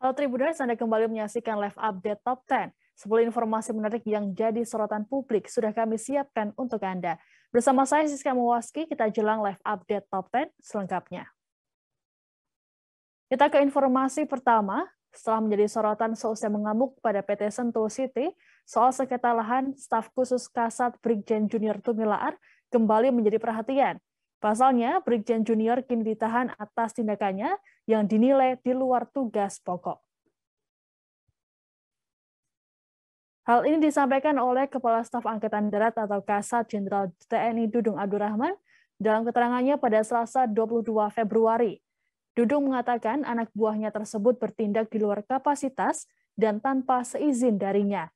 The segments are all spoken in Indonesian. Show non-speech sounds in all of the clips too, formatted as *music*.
Halo Tribuners, Anda kembali menyaksikan live update Top 10. 10 informasi menarik yang jadi sorotan publik sudah kami siapkan untuk Anda. Bersama saya Siska Mawaski, kita jelang live update Top 10 selengkapnya. Kita ke informasi pertama, setelah menjadi sorotan seusai mengamuk pada PT Sentul City, soal sekitar lahan staf khusus Kasat Brigjen Junior Tumilaar kembali menjadi perhatian. Pasalnya, Brigjen Junior kini ditahan atas tindakannya yang dinilai di luar tugas pokok. Hal ini disampaikan oleh Kepala Staf Angkatan Darat atau Kasat Jenderal TNI Dudung Abdurrahman dalam keterangannya pada Selasa 22 Februari. Dudung mengatakan anak buahnya tersebut bertindak di luar kapasitas dan tanpa seizin darinya.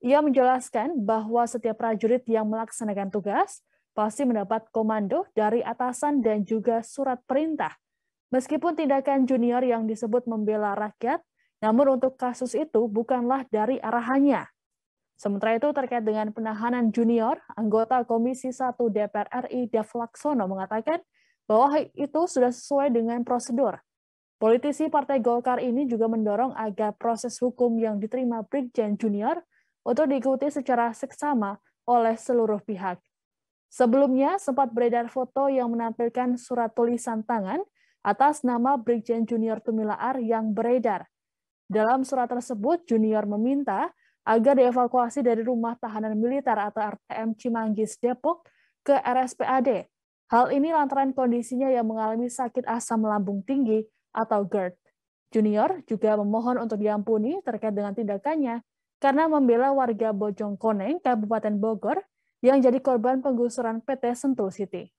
Ia menjelaskan bahwa setiap prajurit yang melaksanakan tugas pasti mendapat komando dari atasan dan juga surat perintah. Meskipun tindakan junior yang disebut membela rakyat, namun untuk kasus itu bukanlah dari arahannya. Sementara itu terkait dengan penahanan junior, anggota Komisi 1 DPR RI Dev Laksono mengatakan bahwa itu sudah sesuai dengan prosedur. Politisi Partai Golkar ini juga mendorong agar proses hukum yang diterima Brigjen Junior untuk diikuti secara seksama oleh seluruh pihak Sebelumnya sempat beredar foto yang menampilkan surat tulisan tangan atas nama Brigjen Junior Tumilaar yang beredar. Dalam surat tersebut, Junior meminta agar dievakuasi dari rumah tahanan militer atau RTM Cimanggis Depok ke RSPAD. Hal ini lantaran kondisinya yang mengalami sakit asam lambung tinggi atau GERD. Junior juga memohon untuk diampuni terkait dengan tindakannya karena membela warga Bojongkoneng, Kabupaten Bogor, yang jadi korban penggusuran PT Sentul City.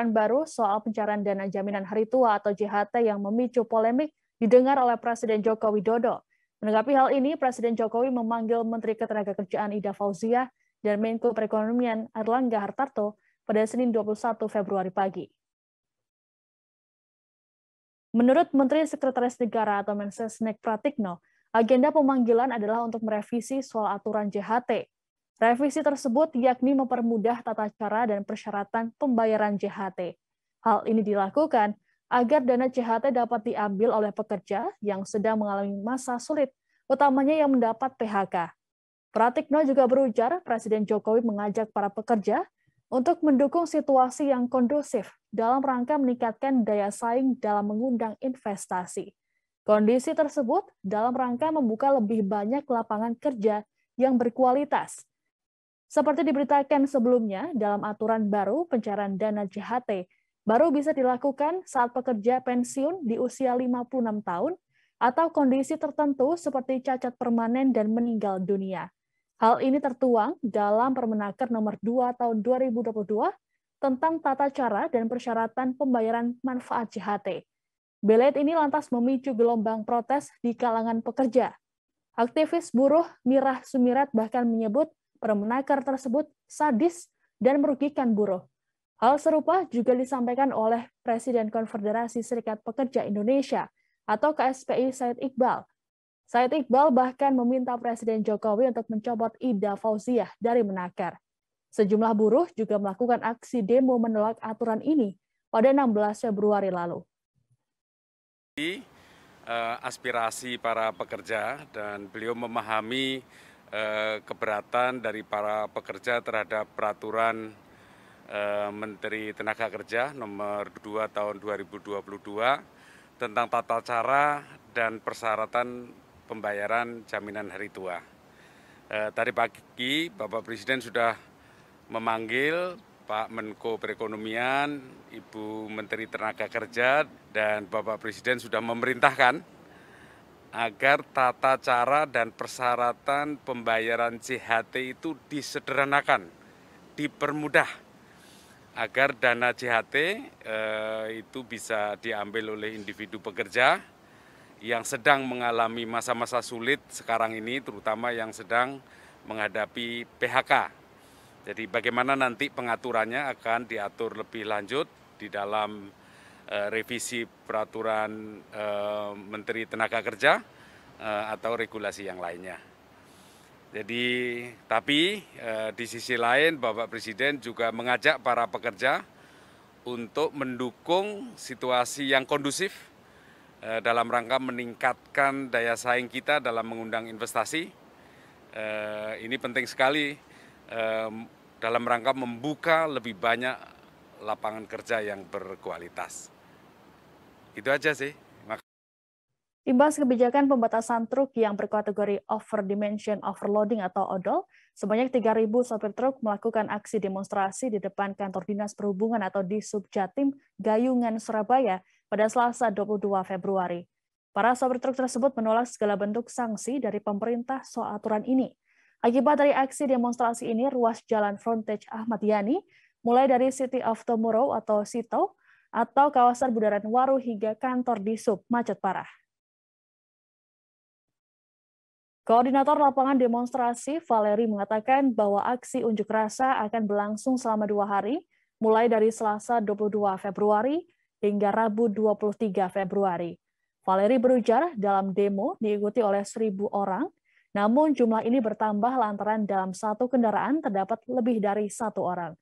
aturan baru soal pencarian dana jaminan hari tua atau JHT yang memicu polemik didengar oleh Presiden Joko Widodo. Menanggapi hal ini, Presiden Jokowi memanggil Menteri Ketenagakerjaan Ida Fauziah dan Menko Perekonomian Erlangga Hartarto pada Senin 21 Februari pagi. Menurut Menteri Sekretaris Negara atau Mensesnek Pratikno, agenda pemanggilan adalah untuk merevisi soal aturan JHT Revisi tersebut yakni mempermudah tata cara dan persyaratan pembayaran JHT. Hal ini dilakukan agar dana JHT dapat diambil oleh pekerja yang sedang mengalami masa sulit, utamanya yang mendapat PHK. Pratikno juga berujar Presiden Jokowi mengajak para pekerja untuk mendukung situasi yang kondusif dalam rangka meningkatkan daya saing dalam mengundang investasi. Kondisi tersebut dalam rangka membuka lebih banyak lapangan kerja yang berkualitas seperti diberitakan sebelumnya, dalam aturan baru pencairan dana JHT baru bisa dilakukan saat pekerja pensiun di usia 56 tahun atau kondisi tertentu seperti cacat permanen dan meninggal dunia. Hal ini tertuang dalam Permenaker nomor 2 tahun 2022 tentang tata cara dan persyaratan pembayaran manfaat JHT. Belet ini lantas memicu gelombang protes di kalangan pekerja. Aktivis buruh Mirah Sumirat bahkan menyebut permenaker tersebut sadis dan merugikan buruh. Hal serupa juga disampaikan oleh Presiden Konfederasi Serikat Pekerja Indonesia atau KSPI Said Iqbal. Said Iqbal bahkan meminta Presiden Jokowi untuk mencopot Ida Fauziah dari Menaker. Sejumlah buruh juga melakukan aksi demo menolak aturan ini pada 16 Februari lalu. Eh, aspirasi para pekerja dan beliau memahami Eh, keberatan dari para pekerja terhadap peraturan eh, Menteri Tenaga Kerja nomor 2 tahun 2022 tentang tata cara dan persyaratan pembayaran jaminan hari tua. Eh, tadi pagi Bapak Presiden sudah memanggil Pak Menko Perekonomian, Ibu Menteri Tenaga Kerja, dan Bapak Presiden sudah memerintahkan agar tata cara dan persyaratan pembayaran CHT itu disederhanakan, dipermudah agar dana CHT eh, itu bisa diambil oleh individu pekerja yang sedang mengalami masa-masa sulit sekarang ini terutama yang sedang menghadapi PHK. Jadi bagaimana nanti pengaturannya akan diatur lebih lanjut di dalam Eh, revisi peraturan eh, Menteri Tenaga Kerja eh, atau regulasi yang lainnya. Jadi, tapi di sisi lain Bapak Presiden juga mengajak para pekerja untuk mendukung situasi yang kondusif dalam rangka meningkatkan daya saing kita dalam mengundang investasi. Ini penting sekali dalam rangka membuka lebih banyak lapangan kerja yang berkualitas. Itu aja sih. Imbas kebijakan pembatasan truk yang berkategori overdimension overloading atau odol, sebanyak 3.000 sopir truk melakukan aksi demonstrasi di depan kantor Dinas Perhubungan atau di Subjatim Gayungan Surabaya pada Selasa 22 Februari. Para sopir truk tersebut menolak segala bentuk sanksi dari pemerintah soal aturan ini. Akibat dari aksi demonstrasi ini, ruas jalan frontage Ahmad Yani, mulai dari City of Tomorrow atau Sitok atau kawasan Bundaran Waru hingga kantor di Sub macet parah. Koordinator lapangan demonstrasi Valeri mengatakan bahwa aksi unjuk rasa akan berlangsung selama dua hari, mulai dari Selasa 22 Februari hingga Rabu 23 Februari. Valeri berujar dalam demo diikuti oleh seribu orang, namun jumlah ini bertambah lantaran dalam satu kendaraan terdapat lebih dari satu orang.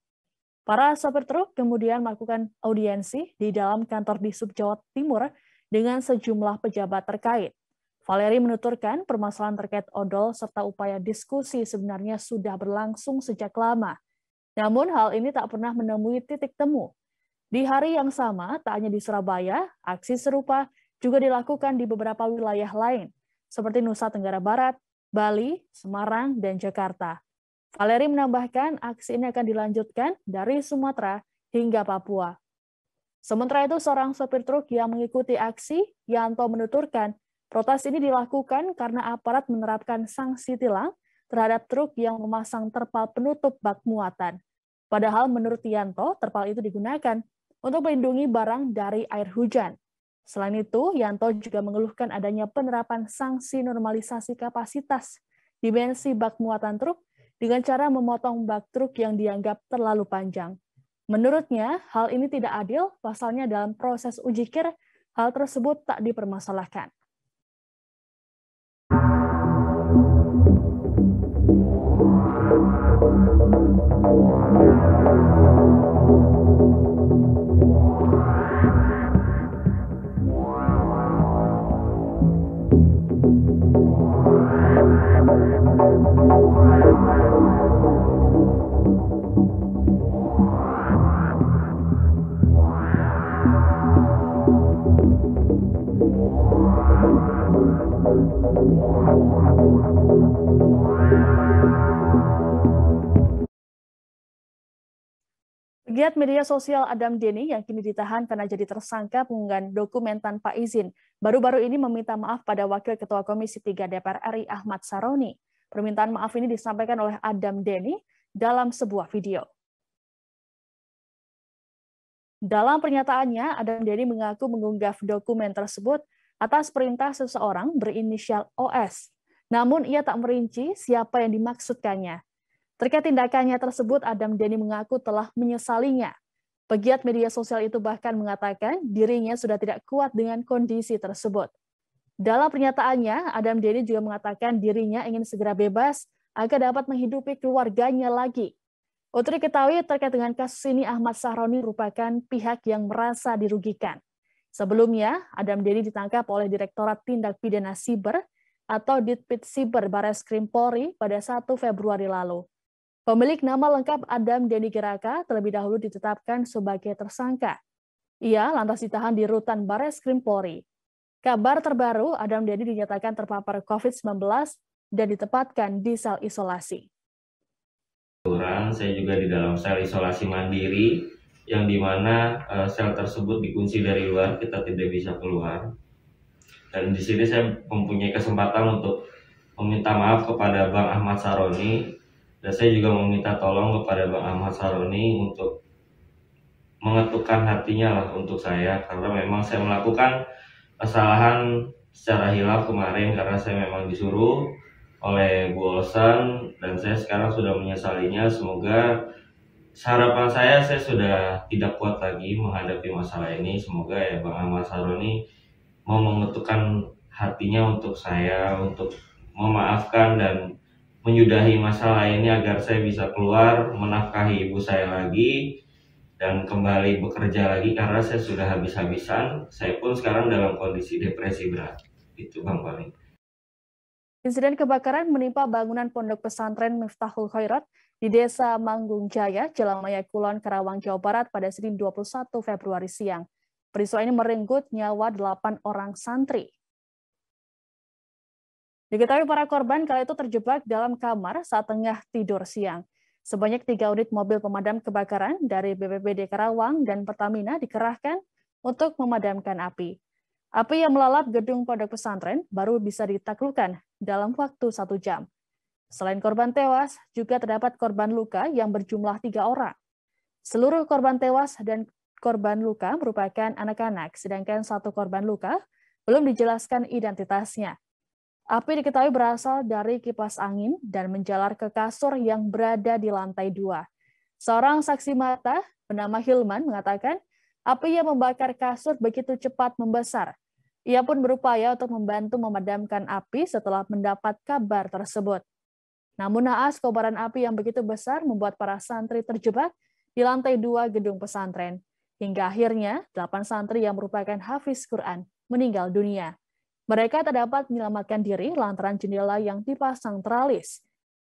Para sopir truk kemudian melakukan audiensi di dalam kantor di Sub Jawa Timur dengan sejumlah pejabat terkait. Valeri menuturkan permasalahan terkait odol serta upaya diskusi sebenarnya sudah berlangsung sejak lama. Namun hal ini tak pernah menemui titik temu. Di hari yang sama, tak hanya di Surabaya, aksi serupa juga dilakukan di beberapa wilayah lain, seperti Nusa Tenggara Barat, Bali, Semarang, dan Jakarta. Valeri menambahkan aksi ini akan dilanjutkan dari Sumatera hingga Papua. Sementara itu, seorang sopir truk yang mengikuti aksi, Yanto menuturkan, protes ini dilakukan karena aparat menerapkan sanksi tilang terhadap truk yang memasang terpal penutup bak muatan. Padahal menurut Yanto, terpal itu digunakan untuk melindungi barang dari air hujan. Selain itu, Yanto juga mengeluhkan adanya penerapan sanksi normalisasi kapasitas dimensi bak muatan truk dengan cara memotong bak truk yang dianggap terlalu panjang. Menurutnya, hal ini tidak adil, pasalnya dalam proses ujikir, hal tersebut tak dipermasalahkan. Pegiat media sosial Adam Denny yang kini ditahan karena jadi tersangka pengunggahan dokumen tanpa izin, baru-baru ini meminta maaf pada Wakil Ketua Komisi 3 DPR RI Ahmad Saroni. Permintaan maaf ini disampaikan oleh Adam Denny dalam sebuah video. Dalam pernyataannya, Adam Denny mengaku mengunggah dokumen tersebut atas perintah seseorang berinisial OS. Namun ia tak merinci siapa yang dimaksudkannya. Terkait tindakannya tersebut, Adam Denny mengaku telah menyesalinya. Pegiat media sosial itu bahkan mengatakan dirinya sudah tidak kuat dengan kondisi tersebut. Dalam pernyataannya, Adam Denny juga mengatakan dirinya ingin segera bebas agar dapat menghidupi keluarganya lagi. Untuk diketahui terkait dengan kasus ini, Ahmad Sahroni merupakan pihak yang merasa dirugikan. Sebelumnya, Adam Dedi ditangkap oleh Direktorat Tindak Pidana Siber atau Ditpid Siber Bares Krim Polri pada 1 Februari lalu. Pemilik nama lengkap Adam Dedi Geraka terlebih dahulu ditetapkan sebagai tersangka. Ia lantas ditahan di rutan Bares Krim Polri. Kabar terbaru, Adam Dedi dinyatakan terpapar COVID-19 dan ditempatkan di sel isolasi. Kurang, saya juga di dalam sel isolasi mandiri yang dimana uh, sel tersebut dikunci dari luar kita tidak bisa keluar dan di sini saya mempunyai kesempatan untuk meminta maaf kepada Bang Ahmad Saroni dan saya juga meminta tolong kepada Bang Ahmad Saroni untuk mengetukkan hatinya lah untuk saya karena memang saya melakukan kesalahan secara hilaf kemarin karena saya memang disuruh oleh Bu Olsen dan saya sekarang sudah menyesalinya semoga harapan saya saya sudah tidak kuat lagi menghadapi masalah ini. Semoga ya Bang Ahmad Saroni mau mengetukkan hatinya untuk saya untuk memaafkan dan menyudahi masalah ini agar saya bisa keluar menafkahi ibu saya lagi dan kembali bekerja lagi karena saya sudah habis-habisan. Saya pun sekarang dalam kondisi depresi berat. Itu Bang paling. Insiden kebakaran menimpa bangunan pondok pesantren Miftahul Khairat di Desa Manggung Jaya, Jelamaya Kulon, Karawang, Jawa Barat pada Senin 21 Februari siang. Peristiwa ini merenggut nyawa delapan orang santri. Diketahui para korban kala itu terjebak dalam kamar saat tengah tidur siang. Sebanyak tiga unit mobil pemadam kebakaran dari BPBD Karawang dan Pertamina dikerahkan untuk memadamkan api. Api yang melalap gedung pondok pesantren baru bisa ditaklukkan dalam waktu satu jam. Selain korban tewas, juga terdapat korban luka yang berjumlah tiga orang. Seluruh korban tewas dan korban luka merupakan anak-anak, sedangkan satu korban luka belum dijelaskan identitasnya. Api diketahui berasal dari kipas angin dan menjalar ke kasur yang berada di lantai dua. Seorang saksi mata bernama Hilman mengatakan api yang membakar kasur begitu cepat membesar. Ia pun berupaya untuk membantu memadamkan api setelah mendapat kabar tersebut. Namun naas kobaran api yang begitu besar membuat para santri terjebak di lantai dua gedung pesantren. Hingga akhirnya, delapan santri yang merupakan hafiz Quran meninggal dunia. Mereka tak dapat menyelamatkan diri lantaran jendela yang dipasang teralis.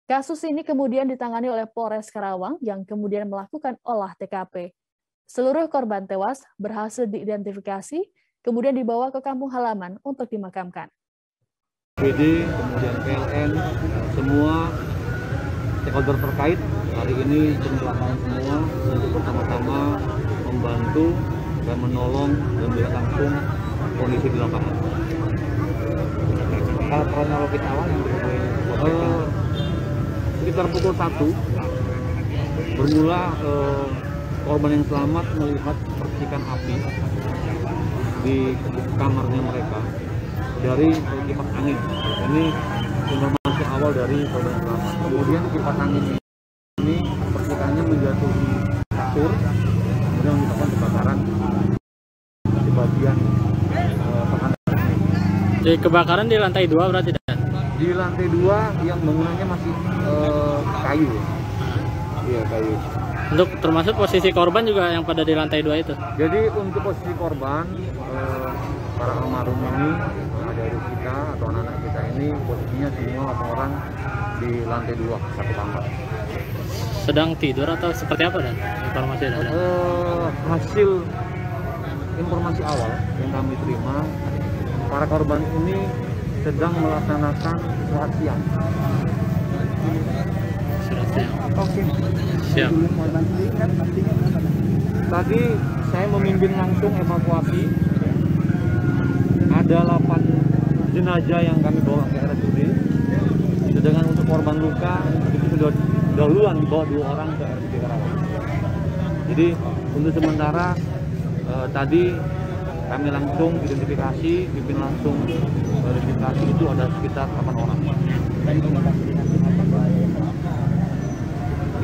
Kasus ini kemudian ditangani oleh Polres Karawang yang kemudian melakukan olah TKP. Seluruh korban tewas berhasil diidentifikasi, kemudian dibawa ke kampung halaman untuk dimakamkan. PD, kemudian PLN, semua stakeholder terkait hari ini turun semua untuk bersama-sama membantu dan menolong dan melihat langsung kondisi di lapangan. Kalau kronologis awal yang uh, sekitar pukul satu, bermula uh, korban yang selamat melihat percikan api di kamarnya mereka dari kipas angin. Ini informasi awal dari korban Kemudian kipas angin ini percikannya menjatuhi kasur, kemudian menyebabkan kebakaran di bagian eh, Jadi kebakaran di lantai dua berarti dan? Di lantai dua yang bangunannya masih eh, kayu. Iya kayu. Untuk termasuk posisi korban juga yang pada di lantai dua itu. Jadi untuk posisi korban eh, para almarhum ini adik-adik kita atau anak-anak kita ini posisinya semua orang di lantai dua satu kamar sedang tidur atau seperti apa dan informasi ada uh, eh, hasil informasi awal yang kami terima para korban ini sedang melaksanakan sholat Sholat siang. siang. Oke. Siap. Tadi saya memimpin langsung evakuasi ada 8 jenazah yang kami bawa ke RSUD sedangkan untuk korban luka itu sudah dahuluan dibawa dua orang ke RSUD Karawang jadi untuk sementara eh, tadi kami langsung identifikasi pimpin langsung verifikasi itu ada sekitar 8 orang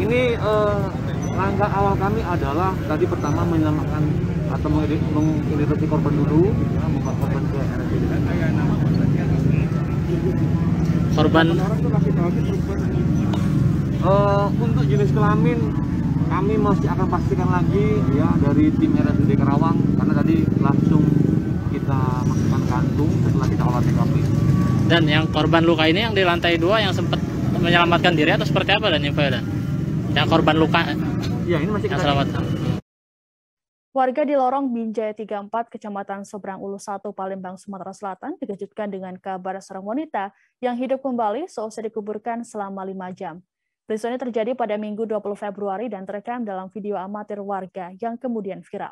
ini eh, langkah awal kami adalah tadi pertama menyelamatkan atau mengidentifikasi korban dulu korban uh, untuk jenis kelamin kami masih akan pastikan lagi ya dari tim RSUD Karawang karena tadi langsung kita masukkan kantung setelah kita olah TKP dan yang korban luka ini yang di lantai dua yang sempat menyelamatkan diri atau seperti apa dan ya, yang korban luka ya ini masih kita selamatkan Warga di lorong Binjai 34, Kecamatan Seberang Ulu 1, Palembang, Sumatera Selatan, dikejutkan dengan kabar seorang wanita yang hidup kembali seusai dikuburkan selama 5 jam. Peristiwa ini terjadi pada Minggu 20 Februari dan terekam dalam video amatir warga yang kemudian viral.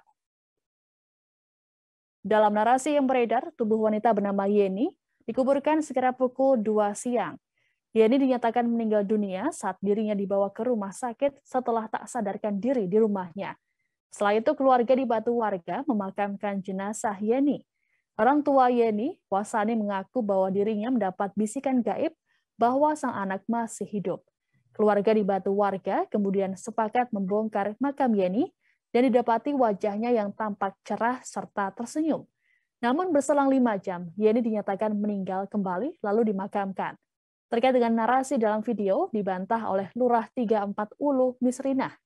Dalam narasi yang beredar, tubuh wanita bernama Yeni dikuburkan sekira pukul 2 siang. Yeni dinyatakan meninggal dunia saat dirinya dibawa ke rumah sakit setelah tak sadarkan diri di rumahnya. Setelah itu keluarga dibantu warga memakamkan jenazah Yeni. Orang tua Yeni, Wasani mengaku bahwa dirinya mendapat bisikan gaib bahwa sang anak masih hidup. Keluarga dibantu warga kemudian sepakat membongkar makam Yeni dan didapati wajahnya yang tampak cerah serta tersenyum. Namun berselang lima jam, Yeni dinyatakan meninggal kembali lalu dimakamkan. Terkait dengan narasi dalam video, dibantah oleh Lurah 34 Ulu Misrinah.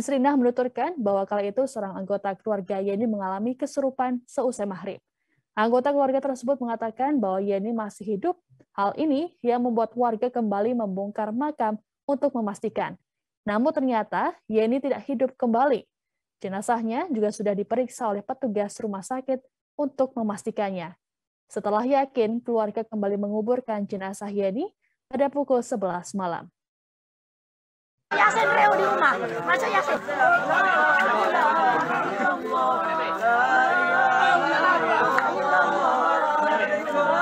Rina menuturkan bahwa kala itu seorang anggota keluarga Yeni mengalami kesurupan seusai maghrib. Anggota keluarga tersebut mengatakan bahwa Yeni masih hidup. Hal ini yang membuat warga kembali membongkar makam untuk memastikan. Namun ternyata Yeni tidak hidup kembali. Jenazahnya juga sudah diperiksa oleh petugas rumah sakit untuk memastikannya. Setelah yakin, keluarga kembali menguburkan jenazah Yeni pada pukul 11 malam. Yasin Reo di rumah. Masuk Yasin. Allah,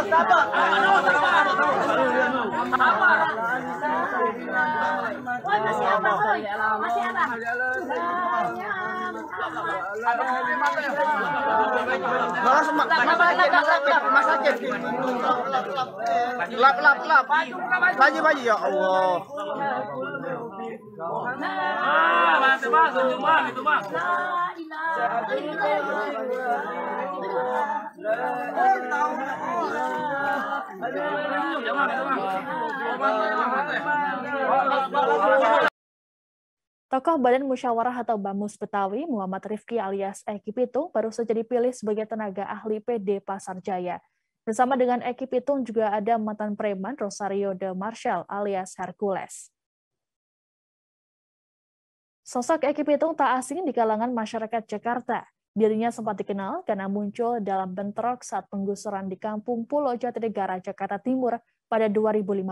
masih apa, sakit, sakit, ya Allah. Ah, Tokoh Badan Musyawarah atau BAMUS Betawi, Muhammad Rifki alias Eki Pitung, baru saja dipilih sebagai tenaga ahli PD Pasar Jaya. Bersama dengan Eki Pitung juga ada mantan preman Rosario de Marshall alias Hercules. Sosok Eki Pitung tak asing di kalangan masyarakat Jakarta. Dirinya sempat dikenal karena muncul dalam bentrok saat penggusuran di kampung Pulau Jatinegara, Jakarta Timur pada 2015.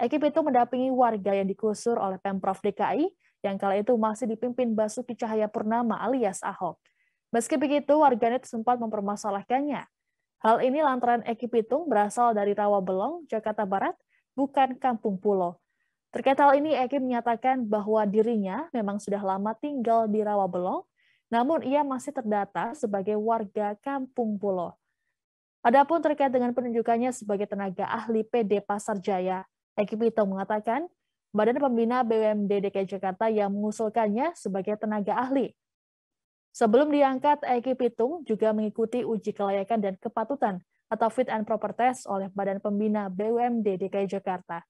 Ekip itu mendampingi warga yang digusur oleh Pemprov DKI yang kala itu masih dipimpin Basuki Cahaya Purnama alias Ahok. Meski begitu, warganet sempat mempermasalahkannya. Hal ini lantaran Eki Pitung berasal dari Rawabelong, Jakarta Barat, bukan Kampung Pulau. Terkait hal ini, Eki menyatakan bahwa dirinya memang sudah lama tinggal di Rawabelong, namun ia masih terdata sebagai warga Kampung Pulo. Adapun terkait dengan penunjukannya sebagai tenaga ahli PD Pasar Jaya, Eki Pito mengatakan, Badan Pembina BUMD DKI Jakarta yang mengusulkannya sebagai tenaga ahli. Sebelum diangkat, Eki Pitung juga mengikuti uji kelayakan dan kepatutan atau fit and proper test oleh Badan Pembina BUMD DKI Jakarta.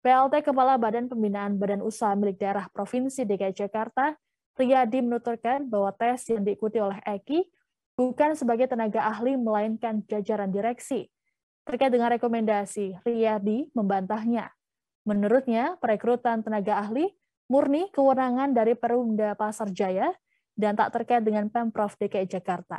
PLT Kepala Badan Pembinaan Badan Usaha Milik Daerah Provinsi DKI Jakarta, Riyadi menuturkan bahwa tes yang diikuti oleh Eki bukan sebagai tenaga ahli melainkan jajaran direksi. Terkait dengan rekomendasi, Riyadi membantahnya. Menurutnya, perekrutan tenaga ahli murni kewenangan dari Perumda Pasar Jaya dan tak terkait dengan Pemprov DKI Jakarta.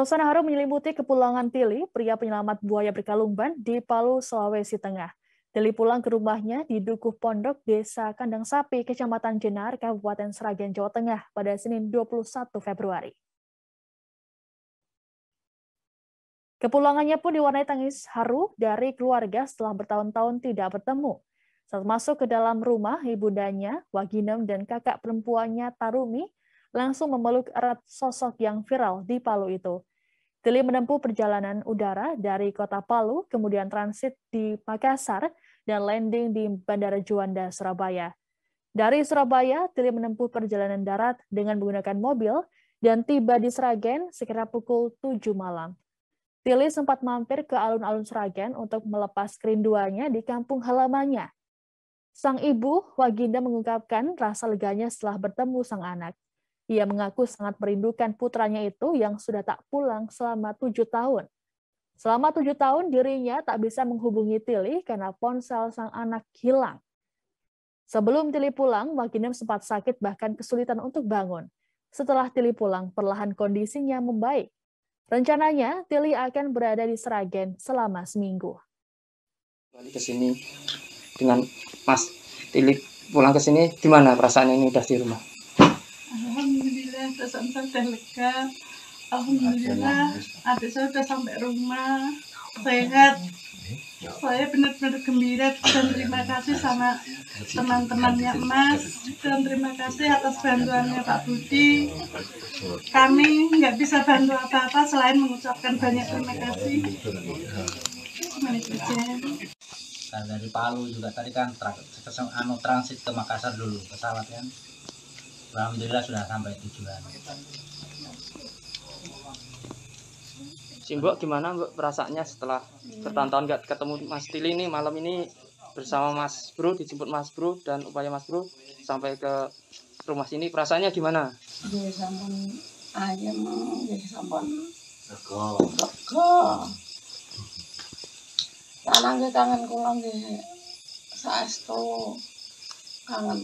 Suasana haru menyelimuti kepulangan Tili, pria penyelamat buaya berkalumban di Palu, Sulawesi Tengah. Tili pulang ke rumahnya di Dukuh Pondok, Desa Kandang Sapi, Kecamatan Jenar, Kabupaten Seragen, Jawa Tengah pada Senin 21 Februari. Kepulangannya pun diwarnai tangis haru dari keluarga setelah bertahun-tahun tidak bertemu. Saat masuk ke dalam rumah, ibundanya, Waginem, dan kakak perempuannya, Tarumi, langsung memeluk erat sosok yang viral di Palu itu. Tili menempuh perjalanan udara dari kota Palu, kemudian transit di Makassar, dan landing di Bandara Juanda, Surabaya. Dari Surabaya, Tili menempuh perjalanan darat dengan menggunakan mobil dan tiba di Sragen sekitar pukul 7 malam. Tili sempat mampir ke alun-alun Sragen untuk melepas kerinduannya di kampung halamannya. Sang ibu, Waginda mengungkapkan rasa leganya setelah bertemu sang anak. Ia mengaku sangat merindukan putranya itu yang sudah tak pulang selama tujuh tahun. Selama tujuh tahun dirinya tak bisa menghubungi Tili karena ponsel sang anak hilang. Sebelum Tili pulang, Wakinem sempat sakit bahkan kesulitan untuk bangun. Setelah Tili pulang, perlahan kondisinya membaik. Rencananya, Tili akan berada di Seragen selama seminggu. Balik ke sini dengan Mas Tilly pulang ke sini, gimana perasaan ini udah di rumah? Alhamdulillah perasaan saya sudah lega Alhamdulillah adik saya udah sampai rumah sehat saya benar-benar gembira dan terima kasih sama teman-temannya Mas dan terima kasih atas bantuannya Pak Budi kami nggak bisa bantu apa-apa selain mengucapkan banyak terima kasih Dan dari Palu juga tadi kan anu transit ke Makassar dulu pesawat kan Alhamdulillah sudah sampai tujuan. Simbok gimana Mbok perasaannya setelah bertahun-tahun gak ketemu Mas Tili ini malam ini bersama Mas Bro dijemput Mas Bro dan upaya Mas Bro sampai ke rumah sini perasaannya gimana? ayam ya kangen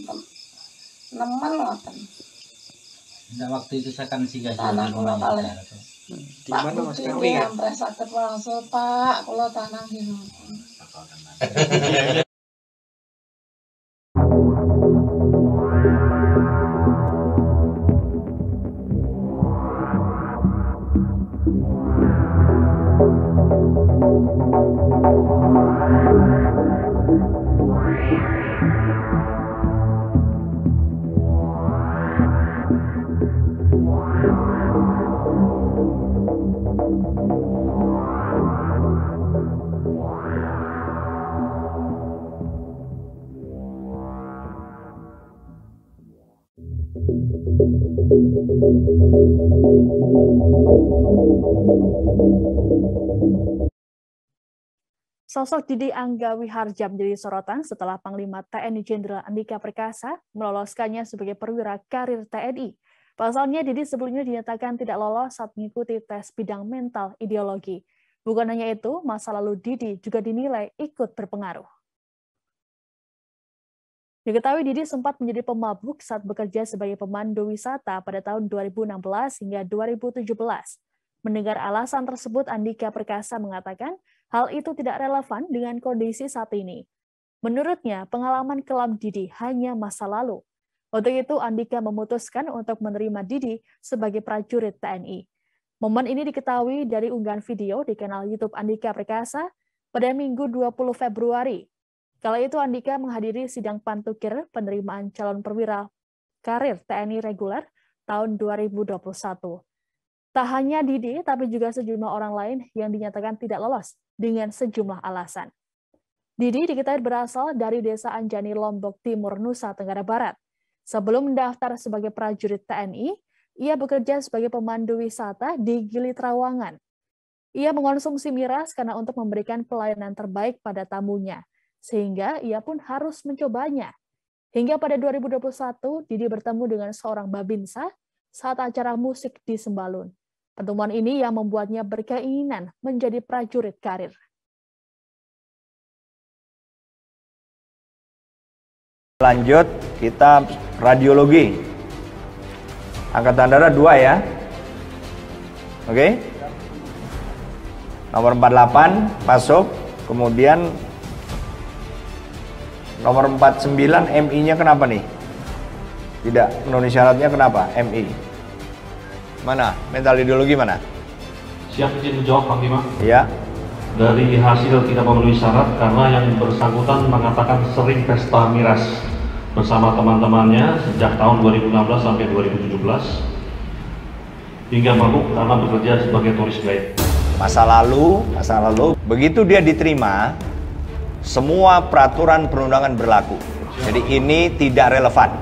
kangen nemen ngoten Nah, waktu itu saya kan singgah di tanah kula kali. Di mana Mas Kang? Pak, kula tanah iki. *laughs* Sosok Didi Angga Wiharja menjadi sorotan setelah Panglima TNI Jenderal Andika Perkasa meloloskannya sebagai perwira karir TNI Pasalnya, Didi sebelumnya dinyatakan tidak lolos saat mengikuti tes bidang mental ideologi. Bukan hanya itu, masa lalu Didi juga dinilai ikut berpengaruh. Diketahui Didi sempat menjadi pemabuk saat bekerja sebagai pemandu wisata pada tahun 2016 hingga 2017. Mendengar alasan tersebut, Andika Perkasa mengatakan hal itu tidak relevan dengan kondisi saat ini. Menurutnya, pengalaman kelam Didi hanya masa lalu. Untuk itu, Andika memutuskan untuk menerima Didi sebagai prajurit TNI. Momen ini diketahui dari unggahan video di kanal YouTube Andika Perkasa pada Minggu 20 Februari. Kala itu Andika menghadiri sidang pantukir penerimaan calon perwira karir TNI reguler tahun 2021. Tak hanya Didi, tapi juga sejumlah orang lain yang dinyatakan tidak lolos dengan sejumlah alasan. Didi diketahui berasal dari desa Anjani Lombok Timur, Nusa Tenggara Barat. Sebelum mendaftar sebagai prajurit TNI, ia bekerja sebagai pemandu wisata di Gili Trawangan. Ia mengonsumsi miras karena untuk memberikan pelayanan terbaik pada tamunya, sehingga ia pun harus mencobanya. Hingga pada 2021, Didi bertemu dengan seorang babinsa saat acara musik di Sembalun. Pertemuan ini yang membuatnya berkeinginan menjadi prajurit karir. Lanjut, kita radiologi. Angkatan darat dua ya. Oke. Okay? Nomor 48 masuk, kemudian nomor 49 MI-nya kenapa nih? Tidak memenuhi syaratnya kenapa? MI. Mana? Mental ideologi mana? Siap izin menjawab Pak Panglima. Iya. Dari hasil tidak memenuhi syarat karena yang bersangkutan mengatakan sering pesta miras bersama teman-temannya sejak tahun 2016 sampai 2017 hingga mabuk karena bekerja sebagai turis guide. Masa lalu, masa lalu, begitu dia diterima, semua peraturan perundangan berlaku. Jadi ini tidak relevan.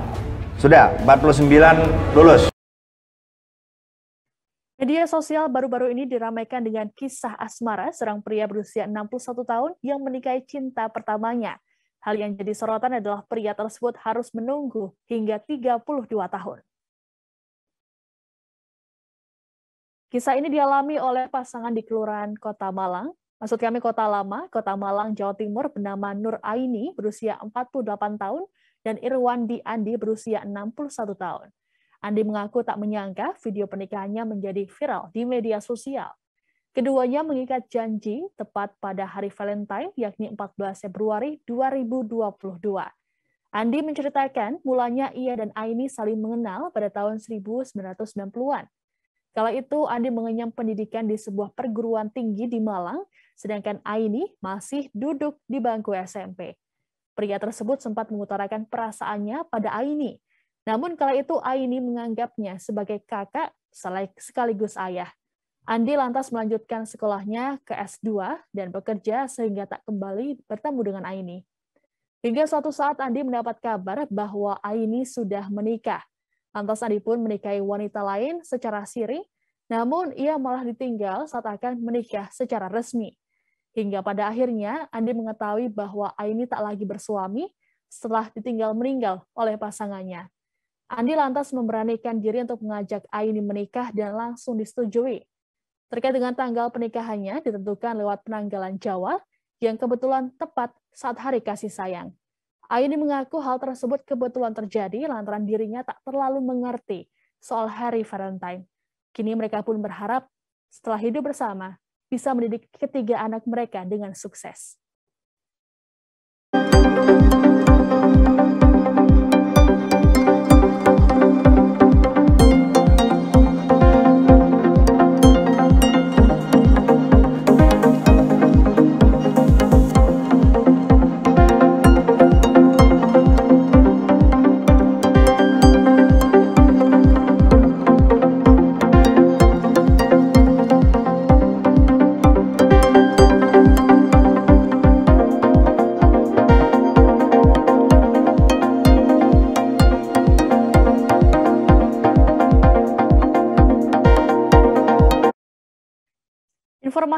Sudah, 49 lulus. Media sosial baru-baru ini diramaikan dengan kisah asmara seorang pria berusia 61 tahun yang menikahi cinta pertamanya. Hal yang jadi sorotan adalah pria tersebut harus menunggu hingga 32 tahun. Kisah ini dialami oleh pasangan di Kelurahan Kota Malang, maksud kami Kota Lama, Kota Malang, Jawa Timur, bernama Nur Aini, berusia 48 tahun, dan Irwandi Andi berusia 61 tahun. Andi mengaku tak menyangka video pernikahannya menjadi viral di media sosial. Keduanya mengikat janji tepat pada hari Valentine, yakni 14 Februari 2022. Andi menceritakan mulanya ia dan Aini saling mengenal pada tahun 1990-an. Kala itu Andi mengenyam pendidikan di sebuah perguruan tinggi di Malang, sedangkan Aini masih duduk di bangku SMP. Pria tersebut sempat mengutarakan perasaannya pada Aini. Namun kala itu Aini menganggapnya sebagai kakak sekaligus ayah. Andi lantas melanjutkan sekolahnya ke S2 dan bekerja sehingga tak kembali bertemu dengan Aini. Hingga suatu saat Andi mendapat kabar bahwa Aini sudah menikah. Lantas Andi pun menikahi wanita lain secara siri, namun ia malah ditinggal saat akan menikah secara resmi. Hingga pada akhirnya Andi mengetahui bahwa Aini tak lagi bersuami setelah ditinggal meninggal oleh pasangannya. Andi lantas memberanikan diri untuk mengajak Aini menikah dan langsung disetujui. Terkait dengan tanggal pernikahannya ditentukan lewat penanggalan Jawa yang kebetulan tepat saat hari kasih sayang. Aini mengaku hal tersebut kebetulan terjadi lantaran dirinya tak terlalu mengerti soal hari Valentine. Kini mereka pun berharap setelah hidup bersama bisa mendidik ketiga anak mereka dengan sukses. Thank you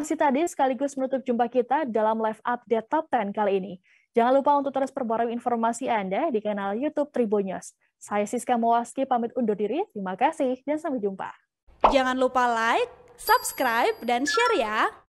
Informasi tadi sekaligus menutup jumpa kita dalam live update Top 10 kali ini. Jangan lupa untuk terus perbarui informasi Anda di kanal YouTube Tribun Saya Siska Mowaski pamit undur diri, terima kasih dan sampai jumpa. Jangan lupa like, subscribe, dan share ya!